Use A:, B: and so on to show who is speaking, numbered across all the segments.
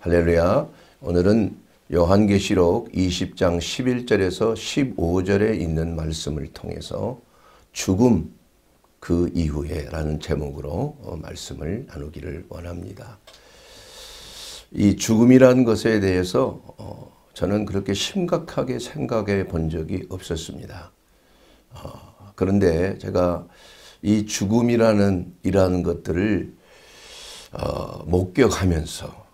A: 할렐루야. 오늘은 요한계시록 20장 11절에서 15절에 있는 말씀을 통해서 죽음 그 이후에 라는 제목으로 어, 말씀을 나누기를 원합니다. 이 죽음이라는 것에 대해서 어, 저는 그렇게 심각하게 생각해 본 적이 없었습니다. 어, 그런데 제가 이 죽음이라는 이라는 것들을 목격하면서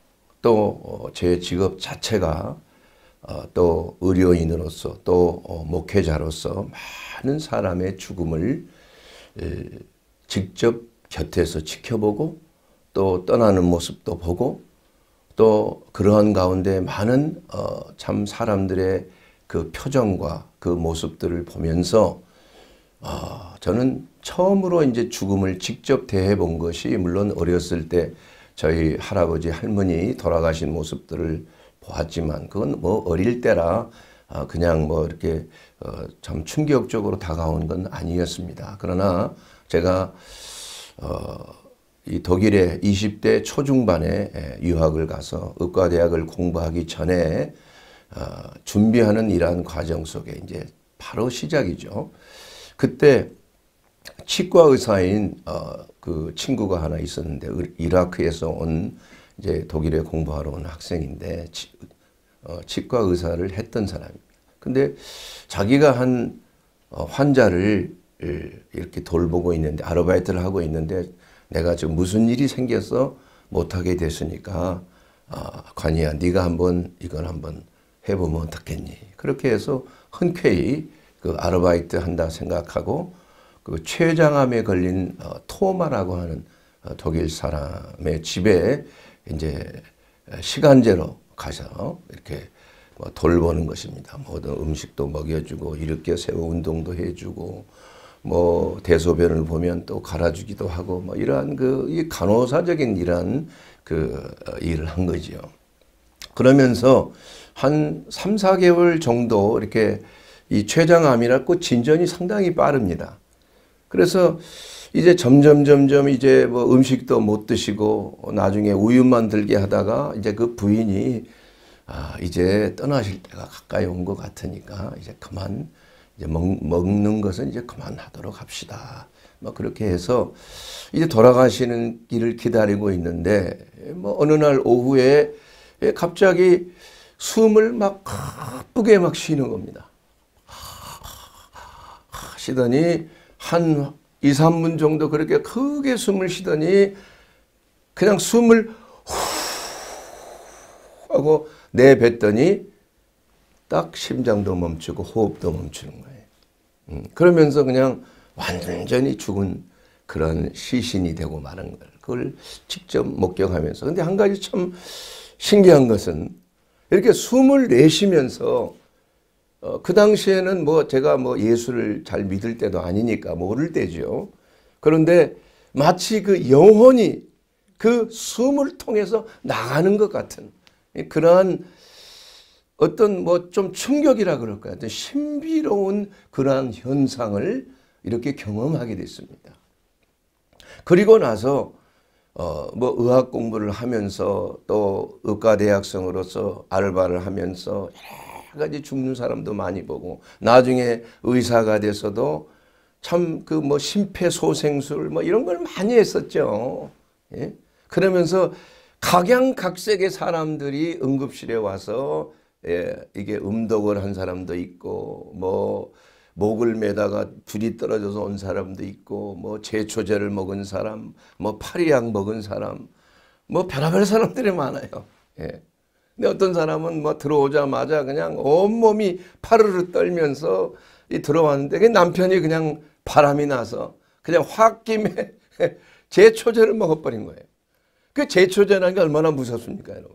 A: 또제 어, 직업 자체가 어, 또 의료인으로서 또 어, 목회자로서 많은 사람의 죽음을 직접 곁에서 지켜보고 또 떠나는 모습도 보고 또 그러한 가운데 많은 참 사람들의 그 표정과 그 모습들을 보면서 저는 처음으로 이제 죽음을 직접 대해 본 것이 물론 어렸을 때 저희 할아버지 할머니 돌아가신 모습들을 보았지만 그건 뭐 어릴 때라 아, 그냥 뭐 이렇게 어, 참 충격적으로 다가온 건 아니었습니다. 그러나 제가 어, 이 독일의 20대 초중반에 유학을 가서 의과대학을 공부하기 전에 아, 준비하는 이러한 과정 속에 이제 바로 시작이죠. 그때 치과 의사인 어, 그 친구가 하나 있었는데 이라크에서 온 이제 독일에 공부하러 온 학생인데 치, 어, 치과 의사를 했던 사람입니다. 근데 자기가 한 어, 환자를 이렇게 돌보고 있는데 아르바이트를 하고 있는데 내가 지금 무슨 일이 생겨서 못하게 됐으니까 아, 관이야 네가 한번 이걸 한번 해보면 어떻겠니? 그렇게 해서 흔쾌히 그 아르바이트 한다 생각하고 그 췌장암에 걸린 어, 토마라고 하는 어, 독일 사람의 집에 이제 어, 시간제로 가서 이렇게 뭐 돌보는 것입니다. 모든 음식도 먹여주고 일으켜 세워 운동도 해주고 뭐 대소변을 보면 또 갈아주기도 하고 뭐 이러한 그 간호사적인 이런 그 어, 일을 한거지 그러면서 한 3, 4개월 정도 이렇게 이 췌장암이라고 진전이 상당히 빠릅니다. 그래서 이제 점점 점점 이제 뭐 음식도 못 드시고 나중에 우유만 들게 하다가 이제 그 부인이 아 이제 떠나실 때가 가까이 온 것 같으니까 이제 그만 이제 먹, 먹는 것은 이제 그만하도록 합시다. 뭐 그렇게 해서 이제 돌아가시는 길을 기다리고 있는데 뭐 어느 날 오후에 갑자기 숨을 막 크게 막 쉬는 겁니다. 하, 시더니 한 2, 3분 정도 그렇게 크게 숨을 쉬더니 그냥 숨을 후 하고 내뱉더니 딱 심장도 멈추고 호흡도 멈추는 거예요. 음, 그러면서 그냥 완전히 죽은 그런 시신이 되고 마는 걸 그걸 직접 목격하면서 근데 한 가지 참 신기한 것은 이렇게 숨을 내쉬면서 어, 그 당시에는 뭐 제가 뭐 예수를 잘 믿을 때도 아니니까 모를 때죠 그런데 마치 그 영혼이 그 숨을 통해서 나가는 것 같은 그러한 어떤 뭐 좀 충격이라 그럴까요? 어떤 신비로운 그러한 현상을 이렇게 경험하게 됐습니다. 그리고 나서 어뭐 의학 공부를 하면서 또 의과대학생으로서 알바를 하면서 가지 죽는 사람도 많이 보고 나중에 의사가 돼서도 참 그 뭐 심폐소생술 뭐 이런 걸 많이 했었죠. 예? 그러면서 각양각색의 사람들이 응급실에 와서 예, 이게 음독을 한 사람도 있고 뭐 목을 매다가 불이 떨어져서 온 사람도 있고 뭐 제초제를 먹은 사람, 뭐 파리약 먹은 사람, 뭐 별의별 사람들이 많아요. 예. 근데 어떤 사람은 뭐 들어오자마자 그냥 온몸이 파르르 떨면서 이 들어왔는데 그 남편이 그냥 바람이 나서 그냥 홧김에 제초제를 먹어버린 거예요. 그 제초제라는 게 얼마나 무섭습니까 여러분.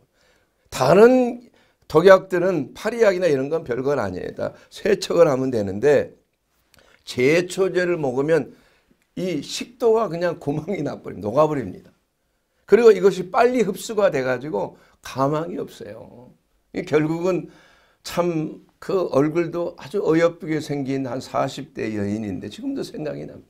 A: 다른 독약들은 파리약이나 이런 건 별건 아니에요. 다 세척을 하면 되는데 제초제를 먹으면 이 식도가 그냥 구멍이 나버립니다. 녹아버립니다. 그리고 이것이 빨리 흡수가 돼가지고 가망이 없어요. 결국은 참 그 얼굴도 아주 어여쁘게 생긴 한 40대 여인인데 지금도 생각이 납니다.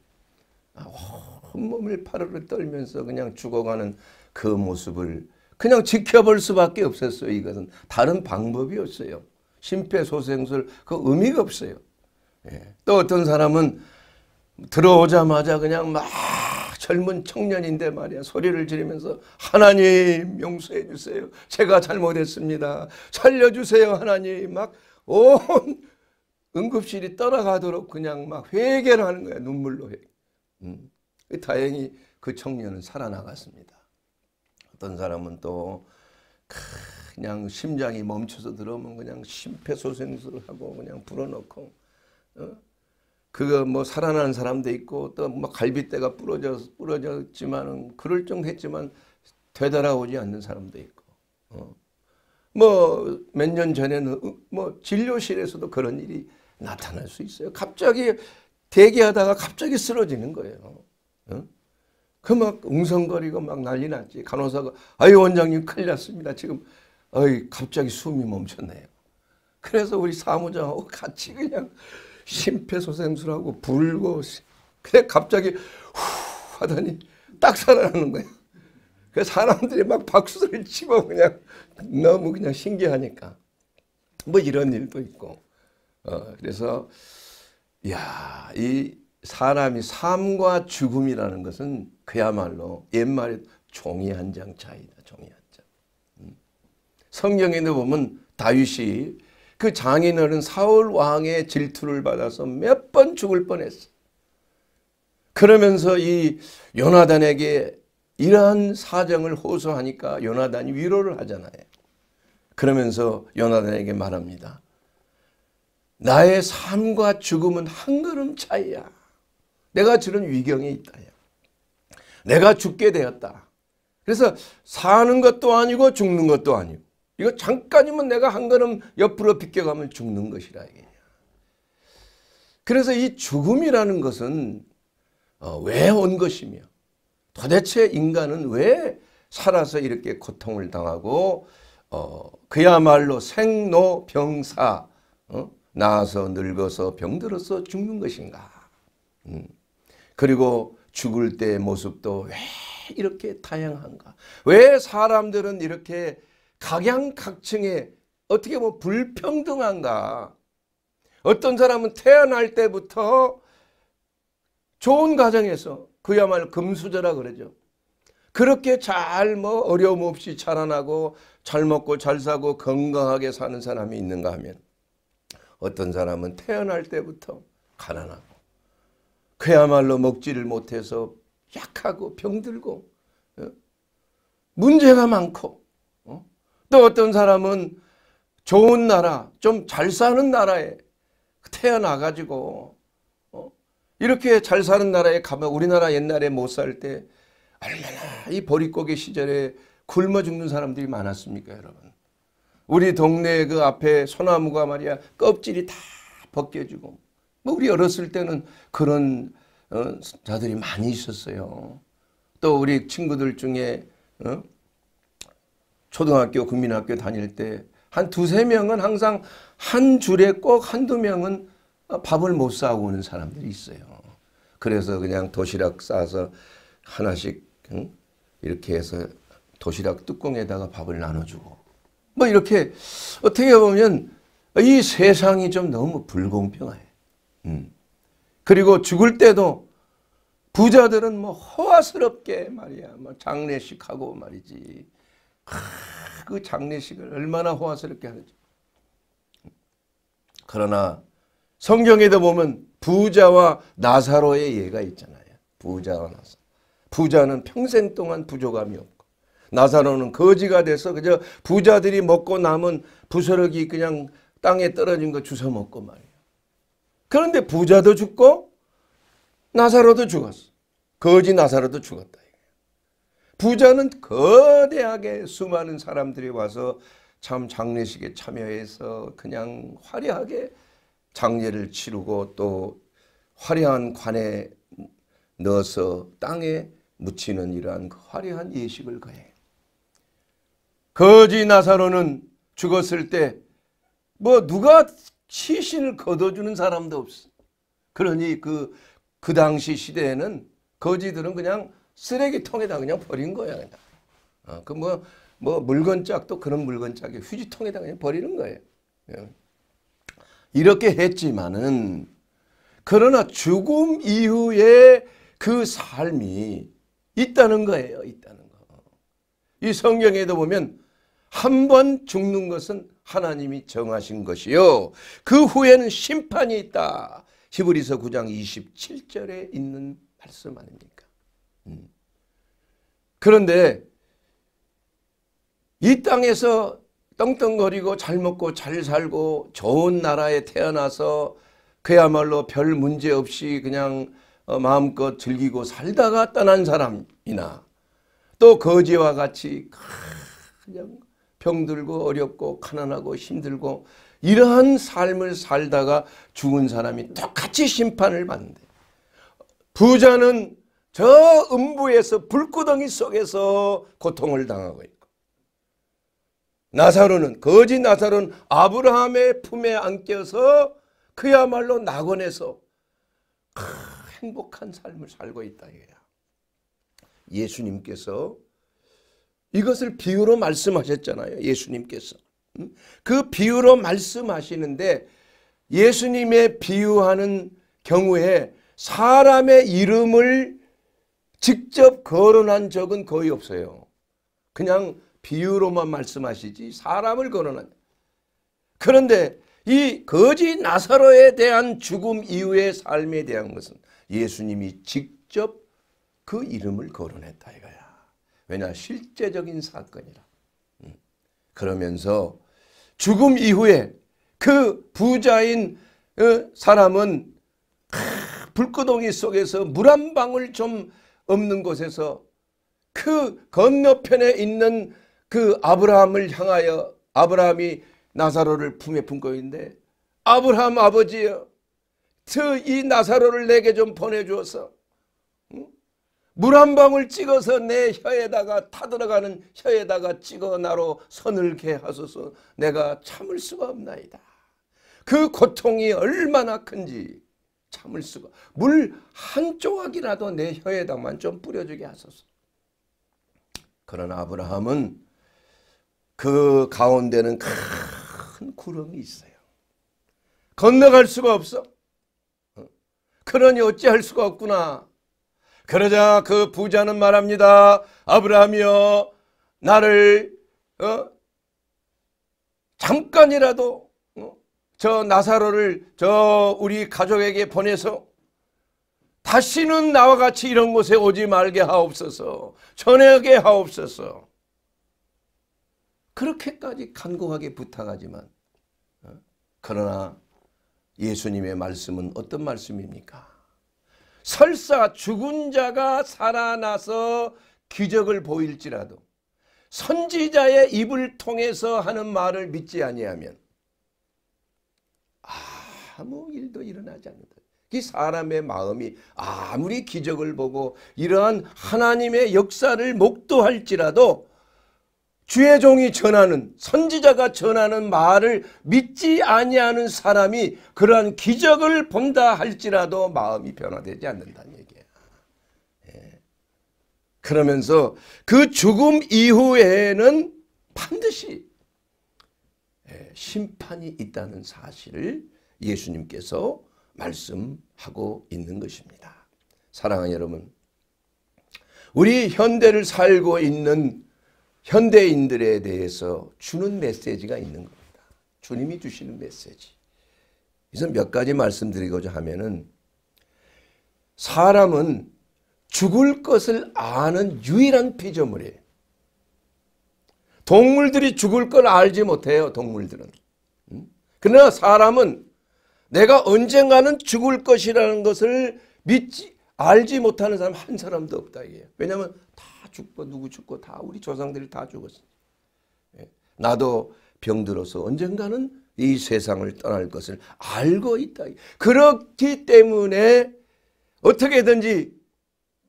A: 온몸을 아, 파르르 떨면서 그냥 죽어가는 그 모습을 그냥 지켜볼 수밖에 없었어요. 이것은 다른 방법이 없어요. 심폐소생술 그 의미가 없어요. 예. 또 어떤 사람은 들어오자마자 그냥 막 젊은 청년인데 말이야 소리를 지르면서 하나님 용서해 주세요. 제가 잘못했습니다. 살려주세요 하나님 막 온 응급실이 떠나가도록 그냥 막 회개를 하는 거야 눈물로 회 음. 다행히 그 청년은 살아나갔습니다. 어떤 사람은 또 그냥 심장이 멈춰서 들어오면 그냥 심폐소생술을 하고 그냥 불어넣고 어? 그거 뭐 살아난 사람도 있고 또뭐 갈비뼈가 부러져 부러졌지만은 그럴 정도했지만 되돌아오지 않는 사람도 있고 어. 뭐몇 년 전에는 뭐 진료실에서도 그런 일이 나타날 수 있어요. 갑자기 대기하다가 갑자기 쓰러지는 거예요. 어? 그막 웅성거리고 막 난리 났지. 간호사가 아유 원장님 큰일 났습니다. 지금 어이 갑자기 숨이 멈췄네요. 그래서 우리 사무장하고 같이 그냥 심폐소생술하고 불고 그래 갑자기 후 하더니 딱 살아나는 거야. 그 사람들이 막 박수를 치고 그냥 너무 그냥 신기하니까 뭐 이런 일도 있고 어, 그래서 야이 사람이 삶과 죽음이라는 것은 그야말로 옛말에 종이 한 장 차이다 종이 한 장. 음. 성경에도 보면 다윗이 그 장인어른 사울 왕의 질투를 받아서 몇 번 죽을 뻔했어. 그러면서 이 요나단에게 이러한 사정을 호소하니까 요나단이 위로를 하잖아요. 그러면서 요나단에게 말합니다. 나의 삶과 죽음은 한 걸음 차이야. 내가 지른 위경에 있다. 내가 죽게 되었다. 그래서 사는 것도 아니고 죽는 것도 아니고 이거 잠깐이면 내가 한 걸음 옆으로 비껴가면 죽는 것이라 이게. 그래서 이 죽음이라는 것은 어, 왜 온 것이며 도대체 인간은 왜 살아서 이렇게 고통을 당하고 어, 그야말로 생로병사 어? 나아서 늙어서 병들어서 죽는 것인가 음. 그리고 죽을 때의 모습도 왜 이렇게 다양한가 왜 사람들은 이렇게 각양각층의 어떻게 보면 불평등한가. 어떤 사람은 태어날 때부터 좋은 가정에서 그야말로 금수저라 그러죠. 그렇게 잘 뭐 어려움 없이 자라나고 잘 먹고 잘 사고 건강하게 사는 사람이 있는가 하면 어떤 사람은 태어날 때부터 가난하고 그야말로 먹지를 못해서 약하고 병들고 어? 문제가 많고 또 어떤 사람은 좋은 나라, 좀 잘 사는 나라에 태어나가지고 어? 이렇게 잘 사는 나라에 가면 우리나라 옛날에 못 살 때 얼마나 이보릿고개 시절에 굶어 죽는 사람들이 많았습니까 여러분. 우리 동네 그 앞에 소나무가 말이야 껍질이 다 벗겨지고 뭐 우리 어렸을 때는 그런 어, 자들이 많이 있었어요. 또 우리 친구들 중에 어? 초등학교, 국민학교 다닐 때 한 두세 명은 항상 한 줄에 꼭 한두 명은 밥을 못 사고 오는 사람들이 있어요. 그래서 그냥 도시락 싸서 하나씩 응? 이렇게 해서 도시락 뚜껑에다가 밥을 나눠주고 뭐 이렇게 어떻게 보면 이 세상이 좀 너무 불공평해. 음. 그리고 죽을 때도 부자들은 뭐 허화스럽게 말이야 뭐 장례식하고 말이지 그 장례식을 얼마나 호화스럽게 하는지. 그러나 성경에도 보면 부자와 나사로의 예가 있잖아요. 부자와 나사. 부자는 평생 동안 부족함이 없고 나사로는 거지가 돼서 그저 부자들이 먹고 남은 부스러기 그냥 땅에 떨어진 거 주워 먹고 말이에요. 그런데 부자도 죽고 나사로도 죽었어. 거지 나사로도 죽었다. 부자는 거대하게 수많은 사람들이 와서 참 장례식에 참여해서 그냥 화려하게 장례를 치르고 또 화려한 관에 넣어서 땅에 묻히는 이러한 그 화려한 예식을 거해. 거지 나사로는 죽었을 때 뭐 누가 시신을 걷어주는 사람도 없어. 그러니 그, 그 당시 시대에는 거지들은 그냥 쓰레기통에다 그냥 버린 거야. 그냥. 어, 그 뭐, 뭐 물건짝도 그런 물건짝에 휴지통에다 그냥 버리는 거예요. 예. 이렇게 했지만은 그러나 죽음 이후에 그 삶이 있다는 거예요. 있다는 거. 이 성경에도 보면 한 번 죽는 것은 하나님이 정하신 것이요. 그 후에는 심판이 있다. 히브리서 9장 27절에 있는 말씀 아닙니까? 그런데 이 땅에서 떵떵거리고 잘 먹고 잘 살고 좋은 나라에 태어나서 그야말로 별 문제 없이 그냥 어, 마음껏 즐기고 살다가 떠난 사람이나 또 거지와 같이 그냥 병들고 어렵고 가난하고 힘들고 이러한 삶을 살다가 죽은 사람이 똑같이 심판을 받는데 부자는 저 음부에서 불구덩이 속에서 고통을 당하고 있고 나사로는 거지 나사로는 아브라함의 품에 안겨서 그야말로 낙원에서 행복한 삶을 살고 있다 이거야. 예수님께서 이것을 비유로 말씀하셨잖아요. 예수님께서. 그 비유로 말씀하시는데 예수님의 비유하는 경우에 사람의 이름을 직접 거론한 적은 거의 없어요. 그냥 비유로만 말씀하시지 사람을 거론한. 그런데 이 거지 나사로에 대한 죽음 이후의 삶에 대한 것은 예수님이 직접 그 이름을 거론했다 이거야. 왜냐 실제적인 사건이라. 음. 그러면서 죽음 이후에 그 부자인 어, 사람은 불끄덩이 속에서 물 한 방울 좀 없는 곳에서 그 건너편에 있는 그 아브라함을 향하여 아브라함이 나사로를 품에 품고 있는데 아브라함 아버지여 저 이 나사로를 내게 좀 보내주어서 물 한 방울 찍어서 내 혀에다가 타들어가는 혀에다가 찍어 나로 선을 개 하소서 내가 참을 수가 없나이다. 그 고통이 얼마나 큰지 참을 수가 물 한 조각이라도 내 혀에다만 좀 뿌려주게 하소서. 그러나 아브라함은 그 가운데는 큰 구름이 있어요. 건너갈 수가 없어. 어. 그러니 어찌할 수가 없구나. 그러자 그 부자는 말합니다. 아브라함이여 나를 어? 잠깐이라도 저 나사로를 저 우리 가족에게 보내서 다시는 나와 같이 이런 곳에 오지 말게 하옵소서. 전하게 하옵소서. 그렇게까지 간곡하게 부탁하지만 어? 그러나 예수님의 말씀은 어떤 말씀입니까? 설사 죽은 자가 살아나서 기적을 보일지라도 선지자의 입을 통해서 하는 말을 믿지 아니하면 아무 일도 일어나지 않는다. 이 사람의 마음이 아무리 기적을 보고 이러한 하나님의 역사를 목도할지라도 주의 종이 전하는 선지자가 전하는 말을 믿지 아니하는 사람이 그러한 기적을 본다 할지라도 마음이 변화되지 않는다는 얘기예 예. 그러면서 그 죽음 이후에는 반드시 예, 심판이 있다는 사실을 예수님께서 말씀하고 있는 것입니다. 사랑하는 여러분, 우리 현대를 살고 있는 현대인들에 대해서 주는 메시지가 있는 겁니다. 주님이 주시는 메시지. 이선 몇 가지 말씀드리고자 하면은 사람은 죽을 것을 아는 유일한 피조물이에요. 동물들이 죽을 걸 알지 못해요. 동물들은. 그러나 사람은 내가 언젠가는 죽을 것이라는 것을 믿지 알지 못하는 사람 한 사람도 없다 이게. 왜냐하면 다 죽고 누구 죽고 다 우리 조상들이 다 죽었어. 예. 나도 병들어서 언젠가는 이 세상을 떠날 것을 알고 있다. 그렇기 때문에 어떻게든지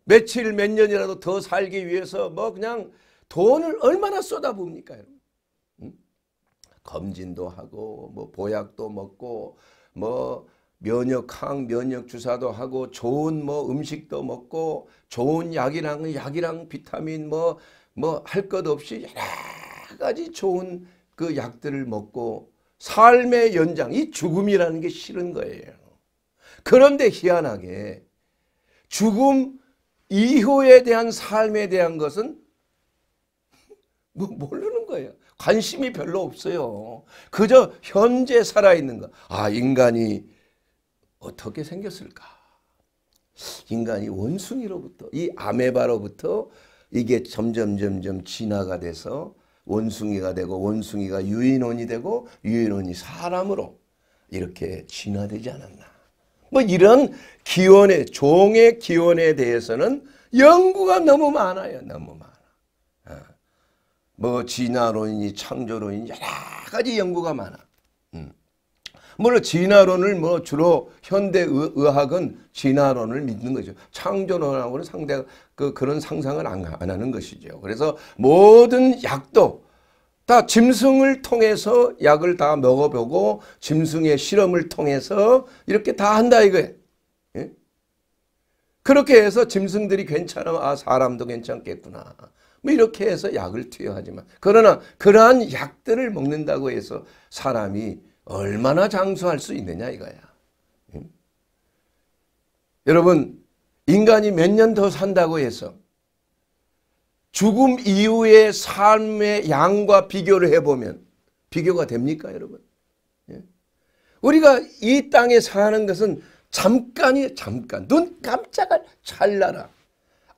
A: 며칠 몇 년이라도 더 살기 위해서 뭐 그냥 돈을 얼마나 쏟아부니까 음? 검진도 하고 뭐 보약도 먹고 뭐 면역항 면역 주사도 하고 좋은 뭐 음식도 먹고 좋은 약이랑 약이랑 비타민 뭐 뭐 할 것 없이 여러 가지 좋은 그 약들을 먹고 삶의 연장 이 죽음이라는 게 싫은 거예요. 그런데 희한하게 죽음 이후에 대한 삶에 대한 것은 뭐 모르는 거예요. 관심이 별로 없어요. 그저 현재 살아있는 것. 아, 인간이 어떻게 생겼을까? 인간이 원숭이로부터, 이 아메바로부터 이게 점점 점점 진화가 돼서 원숭이가 되고 원숭이가 유인원이 되고 유인원이 사람으로 이렇게 진화되지 않았나. 뭐 이런 기원의 종의 기원에 대해서는 연구가 너무 많아요. 너무 많아. 어. 뭐 진화론이니 창조론이니 여러 가지 연구가 많아. 음. 물론 진화론을 뭐 주로 현대 의학은 진화론을 믿는 거죠. 창조론하고는 상대 그 그런 상상을 안, 안 하는 것이죠. 그래서 모든 약도 다 짐승을 통해서 약을 다 먹어보고 짐승의 실험을 통해서 이렇게 다 한다 이거예요. 그렇게 해서 짐승들이 괜찮아 아 사람도 괜찮겠구나 뭐 이렇게 해서 약을 투여하지만 그러나 그러한 약들을 먹는다고 해서 사람이 얼마나 장수할 수 있느냐 이거야. 음? 여러분 인간이 몇 년 더 산다고 해서 죽음 이후의 삶의 양과 비교를 해보면 비교가 됩니까 여러분? 예? 우리가 이 땅에 사는 것은 잠깐이 에요 잠깐 눈 깜짝할 찰나라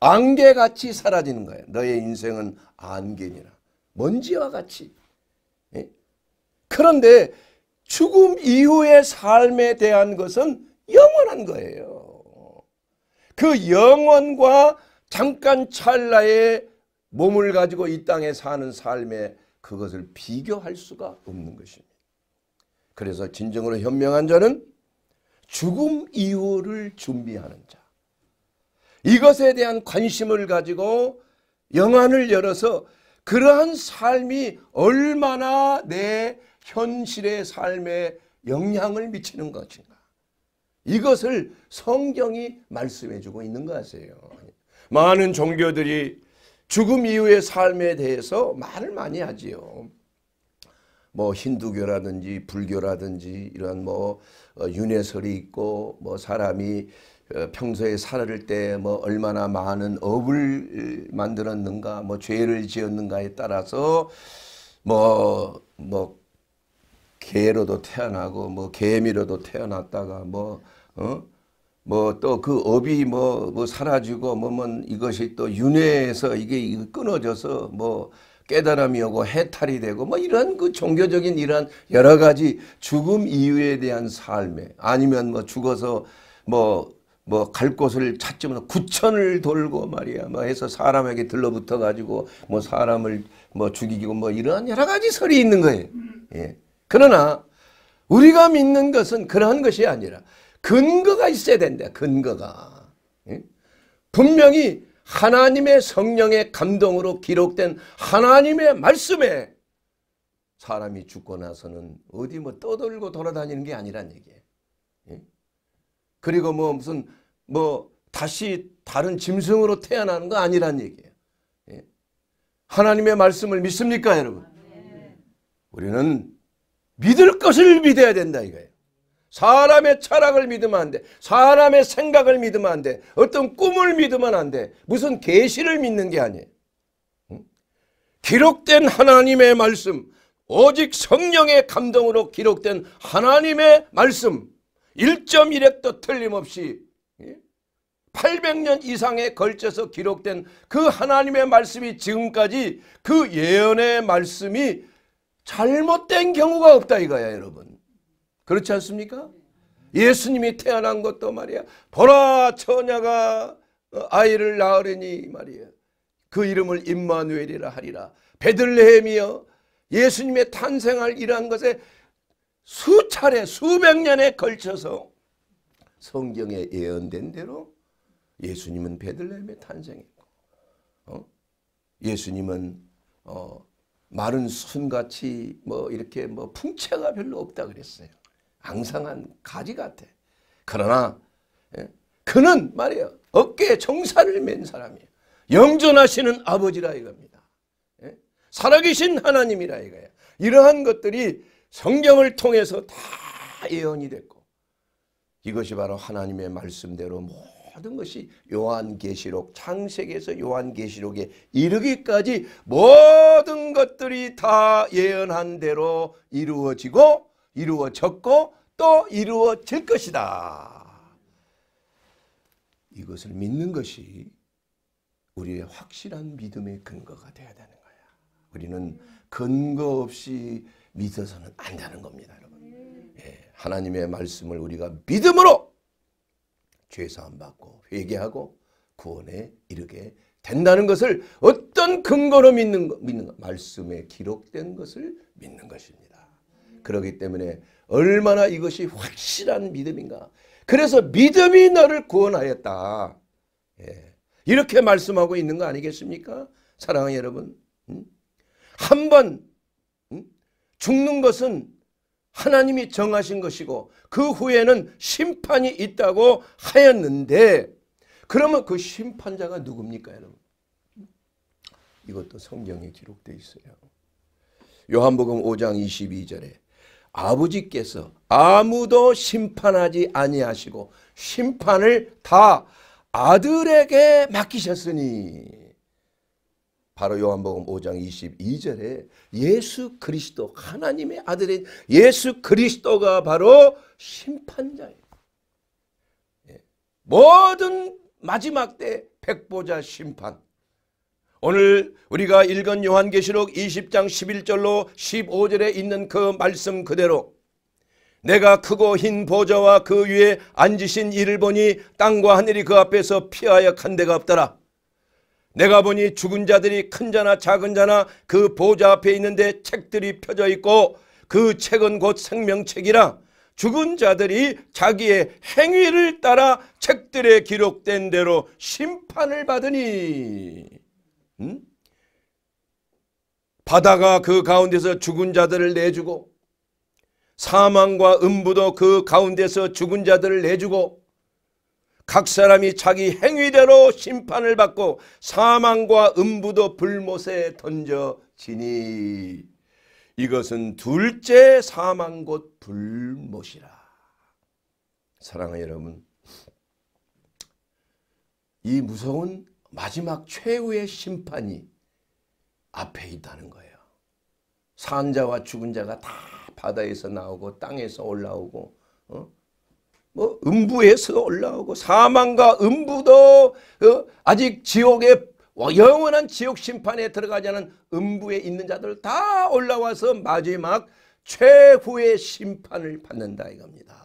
A: 안개같이 사라지는 거예요. 너의 인생은 안개니라. 먼지와 같이. 예? 그런데 죽음 이후의 삶에 대한 것은 영원한 거예요. 그 영원과 잠깐 찰나의 몸을 가지고 이 땅에 사는 삶에 그것을 비교할 수가 없는 것입니다. 그래서 진정으로 현명한 자는 죽음 이후를 준비하는 자. 이것에 대한 관심을 가지고 영안을 열어서 그러한 삶이 얼마나 내 현실의 삶에 영향을 미치는 것인가. 이것을 성경이 말씀해 주고 있는 거 아세요. 많은 종교들이 죽음 이후의 삶에 대해서 말을 많이 하지요. 뭐 힌두교라든지 불교라든지 이런 뭐 어, 윤회설이 있고 뭐 사람이 어, 평소에 살을 때뭐 얼마나 많은 업을 만들었는가 뭐 죄를 지었는가에 따라서 뭐뭐 뭐 개로도 태어나고 뭐 개미로도 태어났다가 뭐 어? 뭐또 그 업이 뭐, 뭐 사라지고 뭐면 이것이 또 윤회에서 이게 끊어져서 뭐 깨달음이 오고 해탈이 되고 뭐 이런 그 종교적인 이런 여러 가지 죽음 이유에 대한 삶에 아니면 뭐 죽어서 뭐 뭐갈 곳을 찾지 못하고 구천을 돌고 말이야 뭐 해서 사람에게 들러붙어 가지고 뭐 사람을 뭐 죽이고 뭐이러 여러 가지 설이 있는 거예요. 음. 예. 그러나 우리가 믿는 것은 그러한 것이 아니라 근거가 있어야 된다. 근거가. 예? 분명히 하나님의 성령의 감동으로 기록된 하나님의 말씀에 사람이 죽고 나서는 어디 뭐 떠돌고 돌아다니는 게 아니란 얘기예요. 그리고 뭐 무슨 뭐 다시 다른 짐승으로 태어나는 거 아니란 얘기예요. 예. 하나님의 말씀을 믿습니까 여러분? 우리는 믿을 것을 믿어야 된다 이거예요. 사람의 철학을 믿으면 안 돼. 사람의 생각을 믿으면 안 돼. 어떤 꿈을 믿으면 안 돼. 무슨 계시를 믿는 게 아니에요. 기록된 하나님의 말씀, 오직 성령의 감동으로 기록된 하나님의 말씀, 1.1핵도 틀림없이 800년 예? 이상에 걸쳐서 기록된 그 하나님의 말씀이 지금까지 그 예언의 말씀이 잘못된 경우가 없다 이거야 여러분. 그렇지 않습니까? 예수님이 태어난 것도 말이야. 보라 처녀가 어, 아이를 낳으려니 말이야. 그 이름을 임마누엘이라 하리라. 베들레헴이여 예수님의 탄생할 이러한 것에 수차례 수백 년에 걸쳐서 성경에 예언된 대로 예수님은 베들레헴에 탄생했고 어? 예수님은 어, 마른 순같이 뭐 이렇게 뭐 풍채가 별로 없다 그랬어요. 앙상한 가지 같아. 그러나 예? 그는 말이에요 어깨에 정사를 맨 사람이에요. 영존하시는 아버지라 이겁니다. 예? 살아계신 하나님이라 이거예요. 이러한 것들이 성경을 통해서 다 예언이 됐고 이것이 바로 하나님의 말씀대로 모든 것이 요한계시록 창세계에서 요한계시록에 이르기까지 모든 것들이 다 예언한 대로 이루어지고 이루어졌고 또 이루어질 것이다. 이것을 믿는 것이 우리의 확실한 믿음의 근거가 되어야 되는 거야. 우리는 근거 없이 믿어서는 안 되는 겁니다, 여러분. 예, 하나님의 말씀을 우리가 믿음으로 죄사함 받고 회개하고 구원에 이르게 된다는 것을 어떤 근거로 믿는, 믿는 말씀에 기록된 것을 믿는 것입니다. 그렇기 때문에 얼마나 이것이 확실한 믿음인가. 그래서 믿음이 너를 구원하였다. 예. 이렇게 말씀하고 있는 거 아니겠습니까? 사랑하는 여러분. 음? 한번 죽는 것은 하나님이 정하신 것이고 그 후에는 심판이 있다고 하였는데 그러면 그 심판자가 누굽니까 여러분? 이것도 성경에 기록되어 있어요. 요한복음 5장 22절에 아버지께서 아무도 심판하지 아니하시고 심판을 다 아들에게 맡기셨으니 바로 요한복음 5장 22절에 예수 그리스도 하나님의 아들인 예수 그리스도가 바로 심판자예요. 예. 모든 마지막 때 백보자 심판. 오늘 우리가 읽은 요한계시록 20장 11절로 15절에 있는 그 말씀 그대로 내가 크고 흰 보좌와 그 위에 앉으신 이를 보니 땅과 하늘이 그 앞에서 피하여 간 데가 없더라. 내가 보니 죽은 자들이 큰 자나 작은 자나 그 보좌 앞에 있는데 책들이 펴져 있고 그 책은 곧 생명책이라 죽은 자들이 자기의 행위를 따라 책들에 기록된 대로 심판을 받으니 음? 바다가 그 가운데서 죽은 자들을 내주고 사망과 음부도 그 가운데서 죽은 자들을 내주고 각 사람이 자기 행위대로 심판을 받고 사망과 음부도 불못에 던져지니 이것은 둘째 사망 곧 불못이라. 사랑하는 여러분 이 무서운 마지막 최후의 심판이 앞에 있다는 거예요. 산 자와 죽은 자가 다 바다에서 나오고 땅에서 올라오고 어? 뭐 음부에서 올라오고 사망과 음부도 어? 아직 지옥의 어, 영원한 지옥 심판에 들어가지 않은 음부에 있는 자들 다 올라와서 마지막 최후의 심판을 받는다 이겁니다.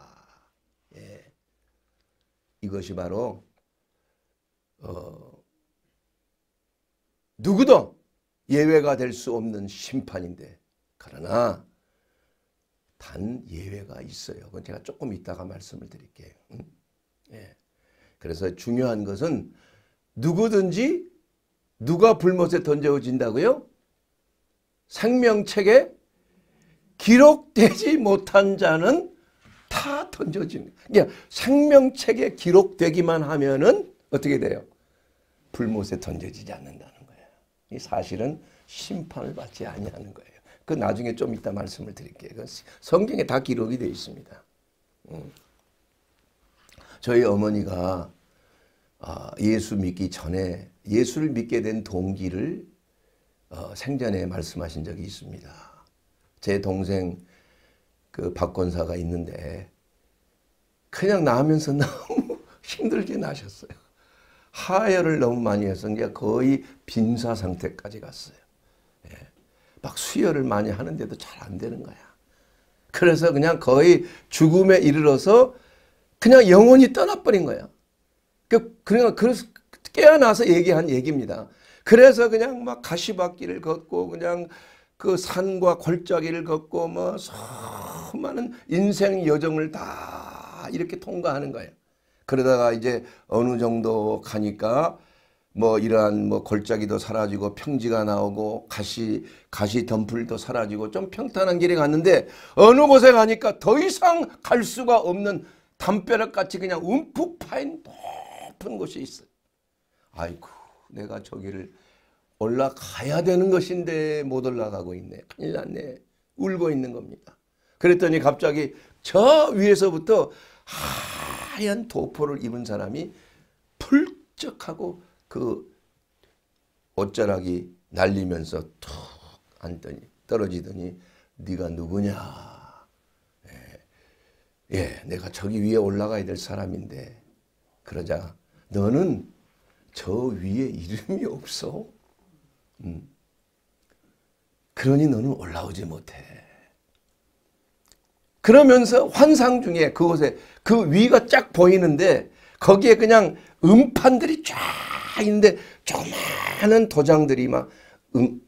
A: 예. 이것이 바로 어, 누구도 예외가 될 수 없는 심판인데 그러나 단 예외가 있어요. 그건 제가 조금 이따가 말씀을 드릴게요. 음? 예. 그래서 중요한 것은 누구든지 누가 불못에 던져진다고요? 생명책에 기록되지 못한 자는 다 던져지는. 그러니까 생명책에 기록되기만 하면은 어떻게 돼요? 불못에 던져지지 않는다는 거예요. 이 사실은 심판을 받지 아니는 거예요. 그 나중에 좀 이따 말씀을 드릴게요. 성경에 다 기록이 되어 있습니다. 음. 저희 어머니가 아, 예수 믿기 전에 예수를 믿게 된 동기를 어, 생전에 말씀하신 적이 있습니다. 제 동생 그 박권사가 있는데 그냥 나면서 너무 힘들게 나셨어요. 하혈을 너무 많이 해서 그러니까 거의 빈사 상태까지 갔어요. 막 수혈을 많이 하는데도 잘 안 되는 거야. 그래서 그냥 거의 죽음에 이르러서 그냥 영혼이 떠나버린 거야. 그, 그러니까 그래서 깨어나서 얘기한 얘기입니다. 그래서 그냥 막 가시밭길을 걷고 그냥 그 산과 골짜기를 걷고 뭐 수많은 인생 여정을 다 이렇게 통과하는 거예요. 그러다가 이제 어느 정도 가니까 뭐 이러한 뭐 골짜기도 사라지고 평지가 나오고 가시 가시 덤불도 사라지고 좀 평탄한 길에 갔는데 어느 곳에 가니까 더 이상 갈 수가 없는 담벼락 같이 그냥 움푹 파인 높은 곳이 있어요. 아이고 내가 저기를 올라가야 되는 것인데 못 올라가고 있네. 큰일 났네. 울고 있는 겁니다. 그랬더니 갑자기 저 위에서부터 하얀 도포를 입은 사람이 풀쩍 하고 그 옷자락이 날리면서 툭 앉더니 떨어지더니 네가 누구냐? 예, 예, 내가 저기 위에 올라가야 될 사람인데 그러자 너는 저 위에 이름이 없어. 음. 그러니 너는 올라오지 못해. 그러면서 환상 중에 그곳에 그 위가 쫙 보이는데 거기에 그냥 음판들이 쫙다 있는데 조그마한 도장들이 막 은,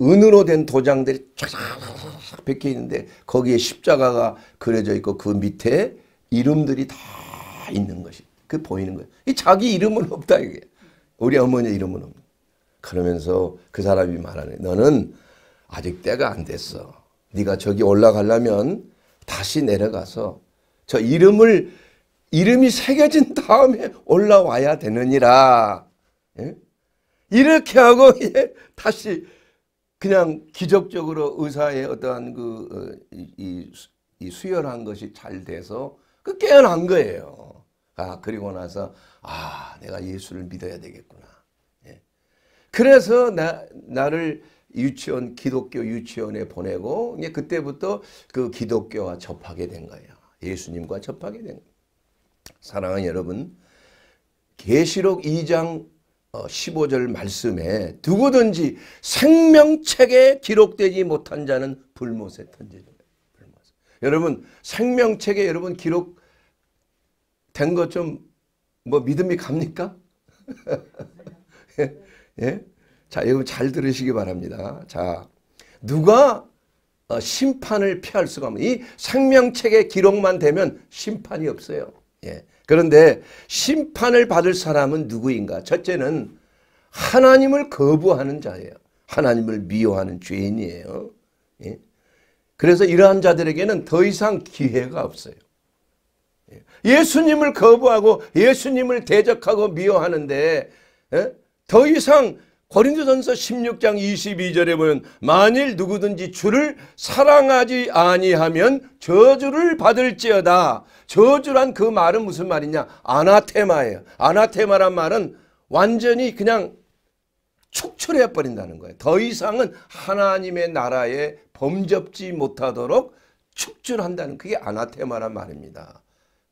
A: 은으로 된 도장들이 쫙쫙 베껴 있는데 거기에 십자가가 그려져 있고 그 밑에 이름들이 다 있는 것이 그 보이는 거예요. 이 자기 이름은 없다 이게. 우리 어머니 이름은 없는. 그러면서 그 사람이 말하네. 너는 아직 때가 안 됐어. 네가 저기 올라가려면 다시 내려가서 저 이름을 이름이 새겨진 다음에 올라와야 되느니라. 예? 이렇게 하고 예? 다시 그냥 기적적으로 의사의 어떠한 그, 어, 이, 이 수혈한 것이 잘 돼서 그 깨어난 거예요. 아, 그리고 나서, 아, 내가 예수를 믿어야 되겠구나. 예. 그래서 나, 나를 유치원, 기독교 유치원에 보내고, 이 그때부터 그 기독교와 접하게 된 거예요. 예수님과 접하게 된 거예요. 사랑하는 여러분, 계시록 2장 15절 어, 말씀에 누구든지 생명책에 기록되지 못한 자는 불못에 던지는 불못. 여러분 생명책에 여러분 기록된 것 좀 뭐 믿음이 갑니까? 예? 예? 자 여러분 잘 들으시기 바랍니다. 자 누가 어, 심판을 피할 수가 없는 이 생명책의 기록만 되면 심판이 없어요. 예. 그런데 심판을 받을 사람은 누구인가? 첫째는 하나님을 거부하는 자예요. 하나님을 미워하는 죄인이에요. 예? 그래서 이러한 자들에게는 더 이상 기회가 없어요. 예? 예수님을 거부하고 예수님을 대적하고 미워하는데 예? 더 이상 고린도전서 16장 22절에 보면 만일 누구든지 주를 사랑하지 아니하면 저주를 받을지어다. 저주란 그 말은 무슨 말이냐? 아나테마예요. 아나테마란 말은 완전히 그냥 축출해 버린다는 거예요. 더 이상은 하나님의 나라에 범접지 못하도록 축출한다는 그게 아나테마란 말입니다.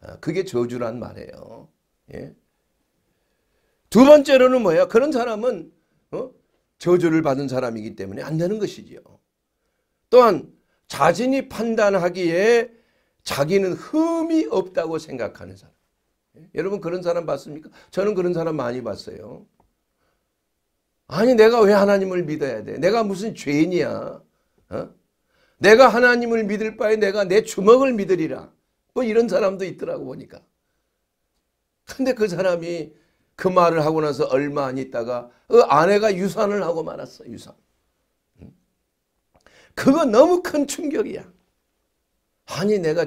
A: 아, 그게 저주란 말이에요. 예? 두 번째로는 뭐예요? 그런 사람은 어? 저주를 받은 사람이기 때문에 안 되는 것이지요. 또한 자신이 판단하기에 자기는 흠이 없다고 생각하는 사람. 예? 여러분 그런 사람 봤습니까? 저는 그런 사람 많이 봤어요. 아니 내가 왜 하나님을 믿어야 돼? 내가 무슨 죄인이야? 어? 내가 하나님을 믿을 바에 내가 내 주먹을 믿으리라. 뭐 이런 사람도 있더라고 보니까. 근데 그 사람이 그 말을 하고 나서 얼마 안 있다가 그 아내가 유산을 하고 말았어. 유산. 그거 너무 큰 충격이야. 아니 내가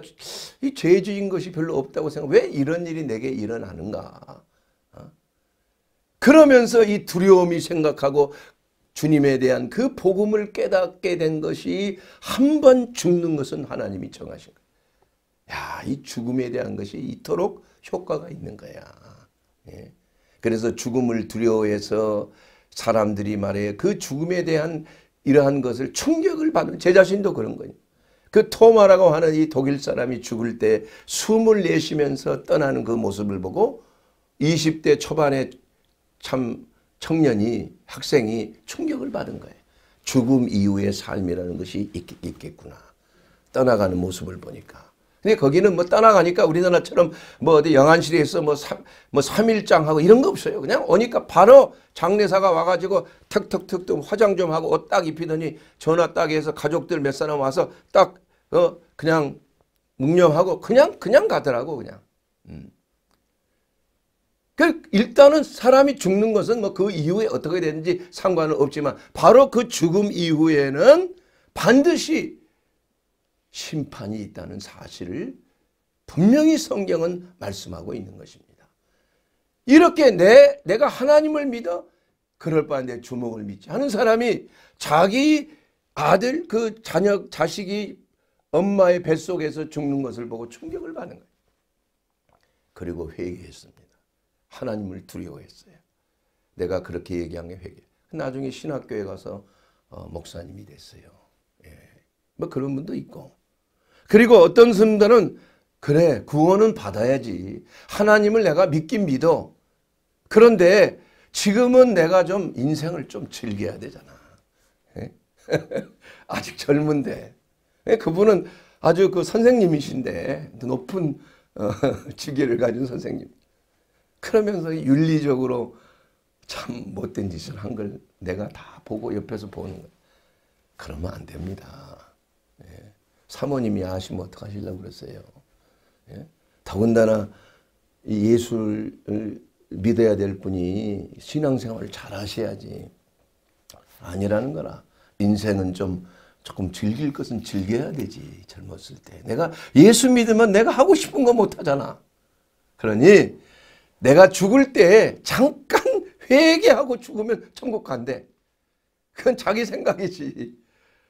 A: 이 죄지인 것이 별로 없다고 생각. 왜 이런 일이 내게 일어나는가? 어? 그러면서 이 두려움이 생각하고 주님에 대한 그 복음을 깨닫게 된 것이 한 번 죽는 것은 하나님이 정하신 거야. 야, 이 죽음에 대한 것이 이토록 효과가 있는 거야. 예. 그래서 죽음을 두려워해서 사람들이 말해 그 죽음에 대한 이러한 것을 충격을 받으제 자신도 그런 거예요. 그 토마라고 하는 이 독일 사람이 죽을 때 숨을 내쉬면서 떠나는 그 모습을 보고 20대 초반에 참 청년이 학생이 충격을 받은 거예요. 죽음 이후의 삶이라는 것이 있겠구나. 떠나가는 모습을 보니까. 근데 거기는 뭐 떠나가니까 우리나라처럼 뭐 어디 영안실에서 뭐, 삼, 뭐 3일장하고 이런 거 없어요. 그냥 오니까 바로 장례사가 와가지고 턱턱턱 좀 화장 좀 하고 옷 딱 입히더니 전화 딱 해서 가족들 몇 사람 와서 딱, 어, 그냥 묵념하고 그냥, 그냥 가더라고, 그냥. 음. 그 일단은 사람이 죽는 것은 뭐 그 이후에 어떻게 되는지 상관은 없지만 바로 그 죽음 이후에는 반드시 심판이 있다는 사실을 분명히 성경은 말씀하고 있는 것입니다. 이렇게 내, 내가 하나님을 믿어 그럴 바에 주먹을 믿지 하는 사람이 자기 아들 그 자녀 자식이 엄마의 뱃속에서 죽는 것을 보고 충격을 받는 거예요. 그리고 회개했습니다. 하나님을 두려워했어요. 내가 그렇게 얘기한 게 회개. 나중에 신학교에 가서 어, 목사님이 됐어요. 예. 뭐 그런 분도 있고 그리고 어떤 승자는 그래 구원은 받아야지. 하나님을 내가 믿긴 믿어. 그런데 지금은 내가 좀 인생을 좀 즐겨야 되잖아. 예? 아직 젊은데. 예? 그분은 아주 그 선생님이신데 높은 어, 직위를 가진 선생님. 그러면서 윤리적으로 참 못된 짓을 한 걸 내가 다 보고 옆에서 보는 거야. 그러면 안 됩니다. 사모님이 아시면 뭐 어떡하시려고 그랬어요. 예? 더군다나 예수를 믿어야 될 분이 신앙생활을 잘 하셔야지. 아니라는 거라. 인생은 좀 조금 즐길 것은 즐겨야 되지. 젊었을 때. 내가 예수 믿으면 내가 하고 싶은 거 못하잖아. 그러니 내가 죽을 때 잠깐 회개하고 죽으면 천국 간대. 그건 자기 생각이지.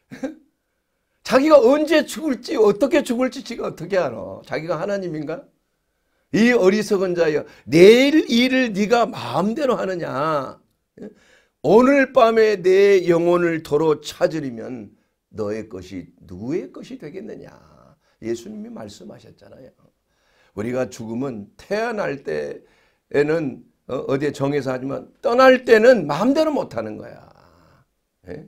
A: 자기가 언제 죽을지 어떻게 죽을지 지가 어떻게 알아? 자기가 하나님인가? 이 어리석은 자여 내일 일을 네가 마음대로 하느냐 예? 오늘 밤에 내 영혼을 도로 찾으리면 너의 것이 누구의 것이 되겠느냐 예수님이 말씀하셨잖아요 우리가 죽음은 태어날 때에는 어, 어디에 정해서 하지만 떠날 때는 마음대로 못하는 거야 예?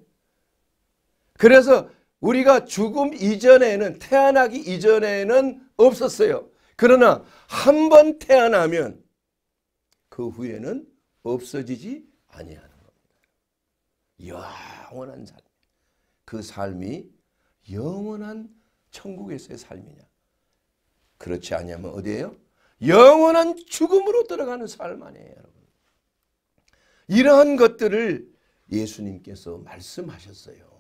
A: 그래서 우리가 죽음 이전에는 태어나기 이전에는 없었어요. 그러나 한 번 태어나면 그 후에는 없어지지 아니하는 겁니다. 영원한 삶. 그 삶이 영원한 천국에서의 삶이냐. 그렇지 않냐면 어디예요? 영원한 죽음으로 들어가는 삶 아니에요. 여러분. 이러한 것들을 예수님께서 말씀하셨어요.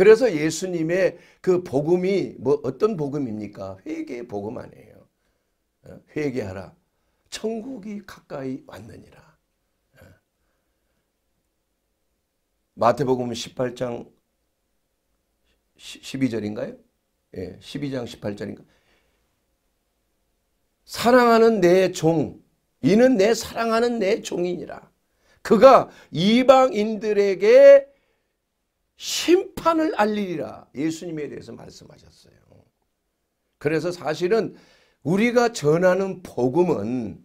A: 그래서 예수님의 그 복음이 뭐 어떤 복음입니까? 회개의 복음 아니에요. 어, 회개하라. 천국이 가까이 왔느니라. 어. 마태복음 18장 12절인가요? 예, 12장 18절인가? 사랑하는 내 종, 이는 내 사랑하는 내 종이니라. 그가 이방인들에게 심판을 알리리라 예수님에 대해서 말씀하셨어요. 그래서 사실은 우리가 전하는 복음은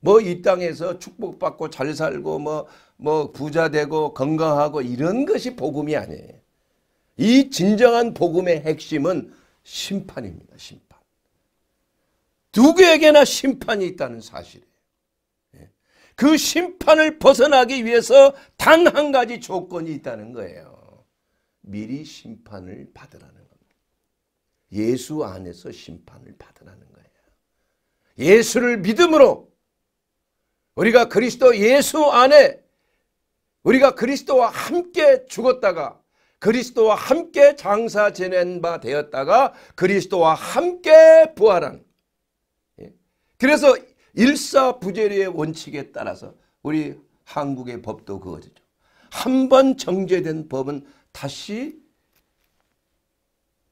A: 뭐 이 땅에서 축복받고 잘 살고 뭐뭐 뭐 부자 되고 건강하고 이런 것이 복음이 아니에요. 이 진정한 복음의 핵심은 심판입니다. 심판. 누구에게나 심판이 있다는 사실이에요. 예. 그 심판을 벗어나기 위해서 단 한 가지 조건이 있다는 거예요. 미리 심판을 받으라는 겁니다. 예수 안에서 심판을 받으라는 거예요. 예수를 믿음으로 우리가 그리스도 예수 안에 우리가 그리스도와 함께 죽었다가 그리스도와 함께 장사 지낸 바 되었다가 그리스도와 함께 부활한 예. 그래서 일사부재리의 원칙에 따라서 우리 한국의 법도 그거죠. 한 번 정제된 법은 다시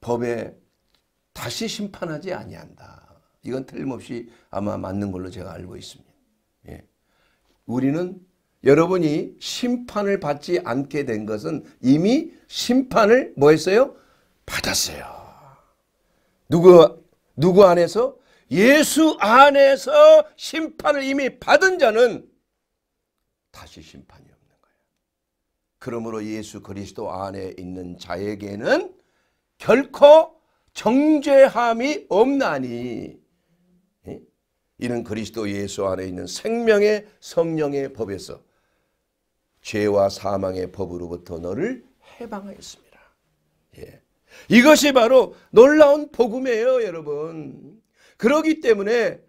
A: 법에 다시 심판하지 아니한다. 이건 틀림없이 아마 맞는 걸로 제가 알고 있습니다. 예. 우리는 여러분이 심판을 받지 않게 된 것은 이미 심판을 뭐 했어요? 받았어요. 누구 누구 안에서? 예수 안에서 심판을 이미 받은 자는 다시 심판이요. 그러므로 예수 그리스도 안에 있는 자에게는 결코 정죄함이 없나니 예? 이는 그리스도 예수 안에 있는 생명의 성령의 법에서 죄와 사망의 법으로부터 너를 해방하였습니다. 예. 이것이 바로 놀라운 복음이에요 여러분. 그러기 때문에